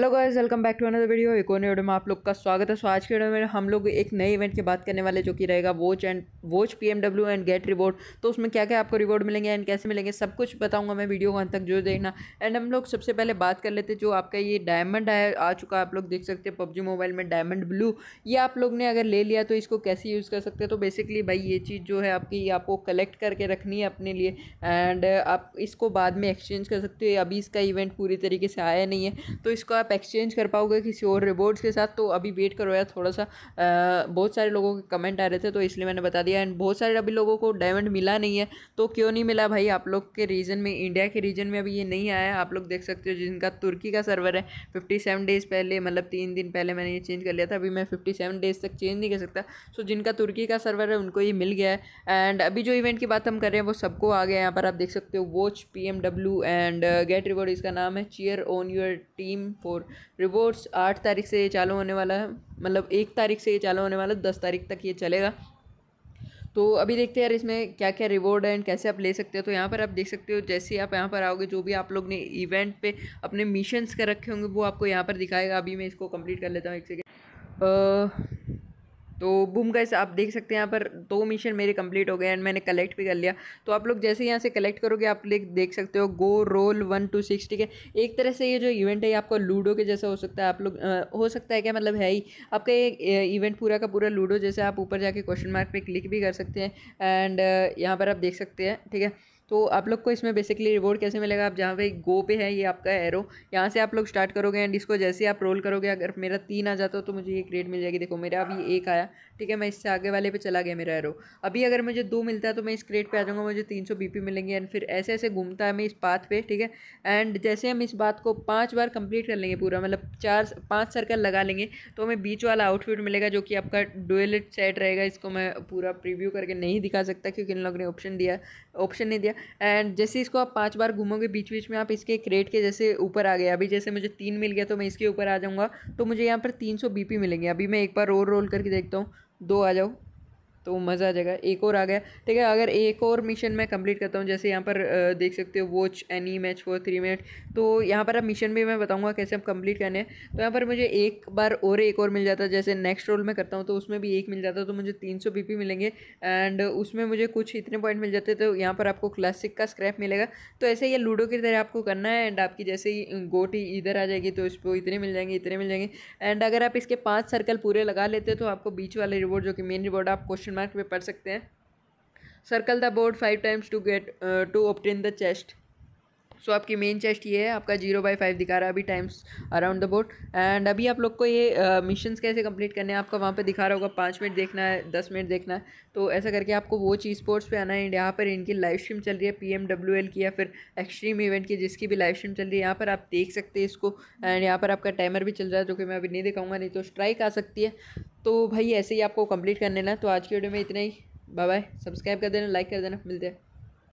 hello guys welcome back to another video एक और video में आप लोग का स्वागत है सो आज के वीडियो में हम लोग एक नए इवेंट की बात करने वाले जो कि रहेगा watch and watch PMW and get reward तो उसमें क्या क्या आपको रिवॉर्ड मिलेंगे एंड कैसे मिलेंगे सब कुछ बताऊंगा मैं वीडियो को अंत तक जो देखना एंड हम लोग सबसे पहले बात कर लेते जो आपका ये डायमंड है आ चुका आप लोग देख सकते हैं पबजी मोबाइल में डायमंड ब्लू ये आप लोग ने अगर ले लिया तो इसको कैसे यूज़ कर सकते हैं तो बेसिकली भाई ये चीज़ जो है आपकी आपको कलेक्ट करके रखनी है अपने लिए एंड आप इसको बाद में एक्सचेंज कर सकते हो अभी इसका इवेंट पूरी तरीके से आया नहीं है तो इसको आप एक्सचेंज कर पाओगे किसी और रिवॉर्ड्स के साथ तो अभी वेट करो यार थोड़ा सा आ, बहुत सारे लोगों के कमेंट आ रहे थे तो इसलिए मैंने बता दिया एंड बहुत सारे अभी लोगों को डायमंड मिला नहीं है तो क्यों नहीं मिला भाई आप लोग के रीजन में इंडिया के रीजन में अभी ये नहीं आया आप लोग देख सकते हो जिनका तुर्की का सर्वर है फिफ्टी सेवन डेज़ पहले मतलब तीन दिन पहले मैंने ये चेंज कर लिया था अभी मैं फिफ्टी सेवन डेज़ तक चेंज नहीं कर सकता सो जिनका तुर्की का सर्वर है उनको ये मिल गया है एंड अभी जो इवेंट की बात हम कर रहे हैं वो सबको आ गया यहाँ पर आप देख सकते हो watch P and get reward इसका नाम है cheer on your team for four rewards आठ तारीख से ये चालू होने वाला है मतलब एक तारीख से ये चालू होने वाला है दस तारीख तक ये चलेगा तो अभी देखते हैं यार इसमें क्या क्या रिवॉर्ड है एंड कैसे आप ले सकते हो तो यहाँ पर आप देख सकते हो जैसे ही आप यहाँ पर आओगे जो भी आप लोग ने इवेंट पे अपने मिशंस कर रखे होंगे वो आपको यहाँ पर दिखाएगा अभी मैं इसको कंप्लीट कर लेता हूँ एक सेकेंड तो बूम गाइस आप देख सकते हैं यहाँ पर दो मिशन मेरे कंप्लीट हो गए एंड मैंने कलेक्ट भी कर लिया तो आप लोग जैसे यहाँ से कलेक्ट करोगे आप लोग देख सकते हो go roll one two six ठीक है एक तरह से ये जो इवेंट है आपको लूडो के जैसा हो सकता है आप लोग हो सकता है क्या मतलब है ही आपका ये इवेंट पूरा का पूरा लूडो जैसे आप ऊपर जाके क्वेश्चन मार्क पर क्लिक भी कर सकते हैं एंड यहाँ पर आप देख सकते हैं ठीक है तो आप लोग को इसमें बेसिकली रिवॉर्ड कैसे मिलेगा आप जहाँ पे गो पे है ये आपका एरो यहाँ से आप लोग स्टार्ट करोगे एंड इसको जैसे आप रोल करोगे अगर मेरा तीन आ जाता तो मुझे ये ग्रेड मिल जाएगी देखो मेरा अभी एक आया ठीक है मैं इससे आगे वाले पे चला गया मेरा एरो अभी अगर मुझे दो मिलता है तो मैं इस ग्रेड पर आ जाऊँगा मुझे तीन सौ मिलेंगे एंड फिर ऐसे ऐसे घूमता है मैं इस पाथ पर ठीक है एंड जैसे हम इस बात को पाँच बार कंप्लीट कर लेंगे पूरा मतलब चार पाँच सर्कल लगा लेंगे तो हमें बीच वाला आउटफिट मिलेगा जो कि आपका डुएलिट सेट रहेगा इसको मैं पूरा प्रिव्यू करके नहीं दिखा सकता क्योंकि इन लोगों ने ऑप्शन दिया ऑप्शन नहीं दिया एंड जैसे इसको आप पाँच बार घूमोगे बीच बीच में आप इसके क्रेट के जैसे ऊपर आ गए अभी जैसे मुझे तीन मिल गया तो मैं इसके ऊपर आ जाऊँगा तो मुझे यहाँ पर तीन सौ बी मिलेंगे अभी मैं एक बार रोल रोल करके देखता हूँ दो आ जाओ तो मज़ा आ जाएगा एक और आ गया ठीक है अगर एक और मिशन मैं कंप्लीट करता हूँ जैसे यहाँ पर देख सकते हो watch any match for three minute तो यहाँ पर अब मिशन भी मैं बताऊँगा कैसे हम कंप्लीट करने हैं तो यहाँ पर मुझे एक बार और एक और मिल जाता है जैसे नेक्स्ट रोल में करता हूँ तो उसमें भी एक मिल जाता है तो मुझे तीन सौ मिलेंगे एंड उसमें मुझे कुछ इतने पॉइंट मिल जाते तो यहाँ पर आपको क्लासिक का स्क्रैप मिलेगा तो ऐसे ये लूडो की तरह आपको करना है एंड आपकी जैसे ही गोटी इधर आ जाएगी तो पर इतने मिल जाएंगे इतने मिल जाएंगे एंड अगर आप इसके पाँच सर्कल पूरे लगा लेते तो आपको बीच वाले रिवॉर्ड जो कि मेन रिवॉर्ड आप क्वेश्चन क्वेश्चन मार्क में पढ़ सकते हैं circle the board five times to get to obtain the chest so आपकी मेन चेस्ट ये है आपका जीरो बाई फाइव दिखा रहा है अभी times around the board and अभी आप लोग को ये मिशन uh, कैसे कंप्लीट करने हैं आपका वहाँ पे दिखा रहा होगा पाँच मिनट देखना है दस मिनट देखना है तो ऐसा करके आपको वो चीज़ स्पोर्ट्स पे आना है एंड यहाँ पर इनकी लाइव स्ट्रीम चल रही है पी एम डब्ल्यू एल की या फिर एक्सट्रीम इवेंट की जिसकी भी लाइव स्ट्रीम चल रही है यहाँ पर आप देख सकते हैं इसको एंड यहाँ पर आपका टाइमर भी चल रहा है जो कि मैं अभी नहीं दिखाऊंगा नहीं तो स्ट्राइक आ सकती है तो भाई ऐसे ही आपको कंप्लीट करने ना तो आज की वीडियो में इतना ही बाय बाय सब्सक्राइब कर देना लाइक कर देना मिलते हैं